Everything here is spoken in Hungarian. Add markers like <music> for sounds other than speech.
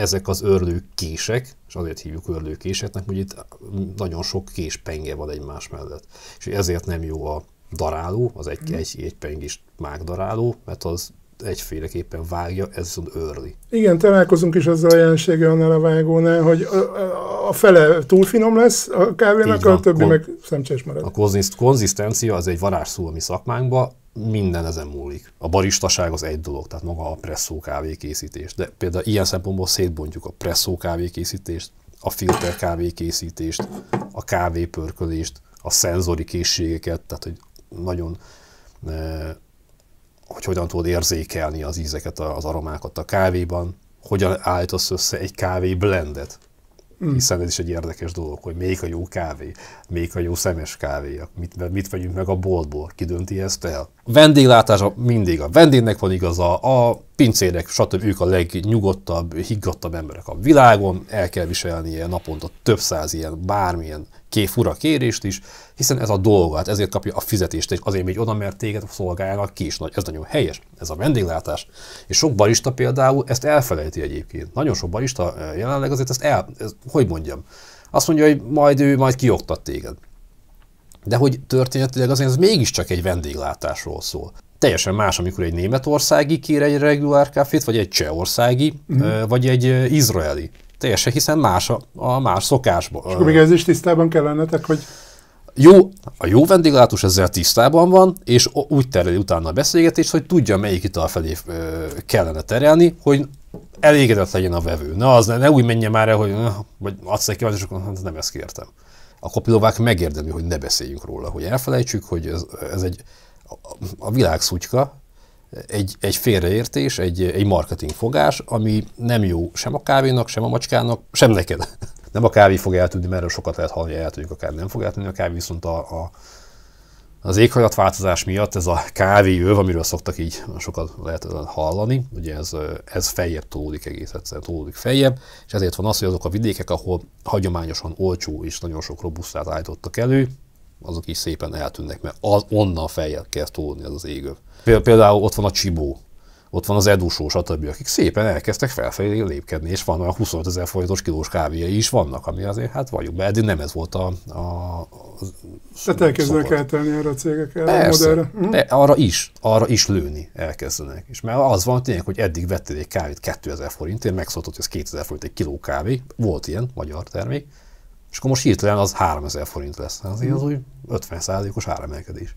ezek az kések, és azért hívjuk késeknek, hogy itt nagyon sok kés penge van egymás mellett. És ezért nem jó a daráló, az egy, mm. egy, egy pengis mágdaráló, mert az egyféleképpen vágja, ez viszont őrli. Igen, találkozunk is ezzel a jelenséggel annál a vágónál, hogy a fele túl finom lesz a kávénak, a többi kon- meg szemcsés marad. A konziszt- konzisztencia az egy varázsszó a mi szakmánkban, minden ezen múlik. A baristaság az egy dolog, tehát maga a presszó kávékészítés. De például ilyen szempontból szétbontjuk a presszó kávékészítést, a filter kávékészítést, a kávépörkölést, a szenzori készségeket, tehát hogy nagyon eh, hogy hogyan tudod érzékelni az ízeket, az aromákat a kávéban, hogyan állítasz össze egy kávé blendet. Mm. Hiszen ez is egy érdekes dolog, hogy melyik a jó kávé, melyik a jó szemes kávé, mit, mit vegyünk meg a boltból, ki dönti ezt el. Vendéglátás mindig a vendégnek van igaza, a pincérek, stb. ők a legnyugodtabb, higgadtabb emberek a világon, el kell viselni ilyen naponta több száz ilyen, bármilyen ké fura kérést is, hiszen ez a hát ezért kapja a fizetést, és azért még oda, mert téged szolgálnak ki is nagy. Ez nagyon helyes, ez a vendéglátás. És sok barista például ezt elfelejti egyébként. Nagyon sok barista eh, jelenleg azért ezt el, ez, hogy mondjam, azt mondja, hogy majd ő majd kioktat téged. De hogy történetileg azért ez mégiscsak egy vendéglátásról szól teljesen más, amikor egy németországi kér egy regulár kávét, vagy egy csehországi, uh-huh. vagy egy izraeli. Teljesen, hiszen más a, a más szokásban. És akkor még ez is tisztában kell lennetek, hogy jó, a jó vendéglátus ezzel tisztában van, és úgy tereli utána a beszélgetést, hogy tudja, melyik ital felé kellene terelni, hogy elégedett legyen a vevő. Na, az ne, ne úgy menjen már el, hogy vagy adsz egy kíváncsi, akkor hát nem ezt kértem. A kopilovák megérdemli, hogy ne beszéljünk róla, hogy elfelejtsük, hogy ez, ez egy a világ szutyka, egy, egy félreértés, egy, egy marketing fogás, ami nem jó sem a kávénak, sem a macskának, sem neked. <laughs> Nem a kávé fog eltűnni, mert erről sokat lehet hallani, eltűnik a kávé, nem fog eltűnni a kávé, viszont a, a, az éghajlatváltozás miatt ez a jöv, amiről szoktak így sokat lehet hallani, ugye ez, ez feljebb tolódik egész egyszerűen, tolódik feljebb, és ezért van az, hogy azok a vidékek, ahol hagyományosan olcsó és nagyon sok robusztát állítottak elő, azok is szépen eltűnnek, mert az, onnan fejjel kell tolni az az égő. Például ott van a csibó, ott van az edusó, stb., akik szépen elkezdtek felfelé lépkedni, és van olyan 25 ezer forintos kilós kávéjai is vannak, ami azért, hát vagyunk be, eddig nem ez volt a... a, a Tehát elkezdenek eltelni erre a cégek erre Persze, a modellre. Hm? De arra is, arra is lőni elkezdenek. És mert az van tényleg, hogy eddig vettél egy kávét 2000 forintért, megszóltott, hogy ez 2000 forint egy kiló kávé, volt ilyen magyar termék, és akkor most hirtelen az 3000 forint lesz. Az, az úgy 50 os áremelkedés.